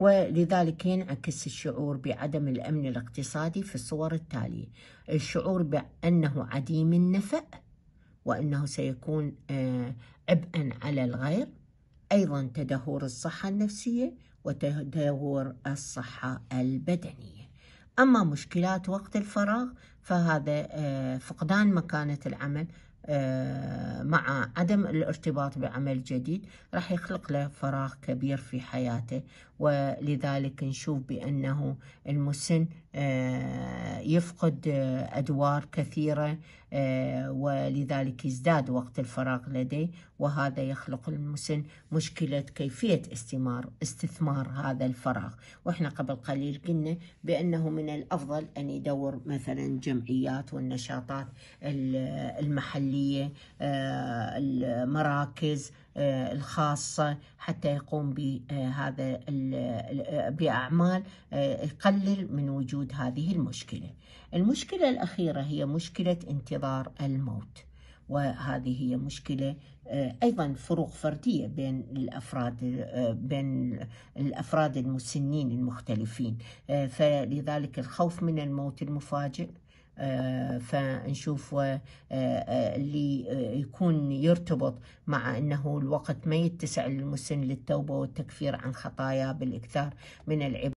ولذلك ينعكس الشعور بعدم الأمن الاقتصادي في الصور التالية الشعور بأنه عديم النفع وأنه سيكون آه، عبئا على الغير أيضا تدهور الصحة النفسية وتدهور الصحة البدنية أما مشكلات وقت الفراغ فهذا آه، فقدان مكانة العمل آه، مع عدم الارتباط بعمل جديد راح يخلق له فراغ كبير في حياته ولذلك نشوف بأنه المسن آه، يفقد آه، أدوار كثيرة آه، ولذلك يزداد وقت الفراغ لديه وهذا يخلق المسن مشكلة كيفية استثمار استثمار هذا الفراغ وإحنا قبل قليل قلنا بأنه من الأفضل أن يدور مثلا جمعيات والنشاطات المحلية آه، المراكز آه، الخاصة حتى يقوم بهذا آه، آه، بأعمال يقلل من وجود هذه المشكلة المشكلة الأخيرة هي مشكلة انتظار الموت وهذه هي مشكلة أيضا فروق فردية بين الأفراد بين الأفراد المسنين المختلفين فلذلك الخوف من الموت المفاجئ آه، فنشوف آه، آه، اللي يكون يرتبط مع أنه الوقت ما يتسع للمسن للتوبة والتكفير عن خطايا بالإكثار من العبادة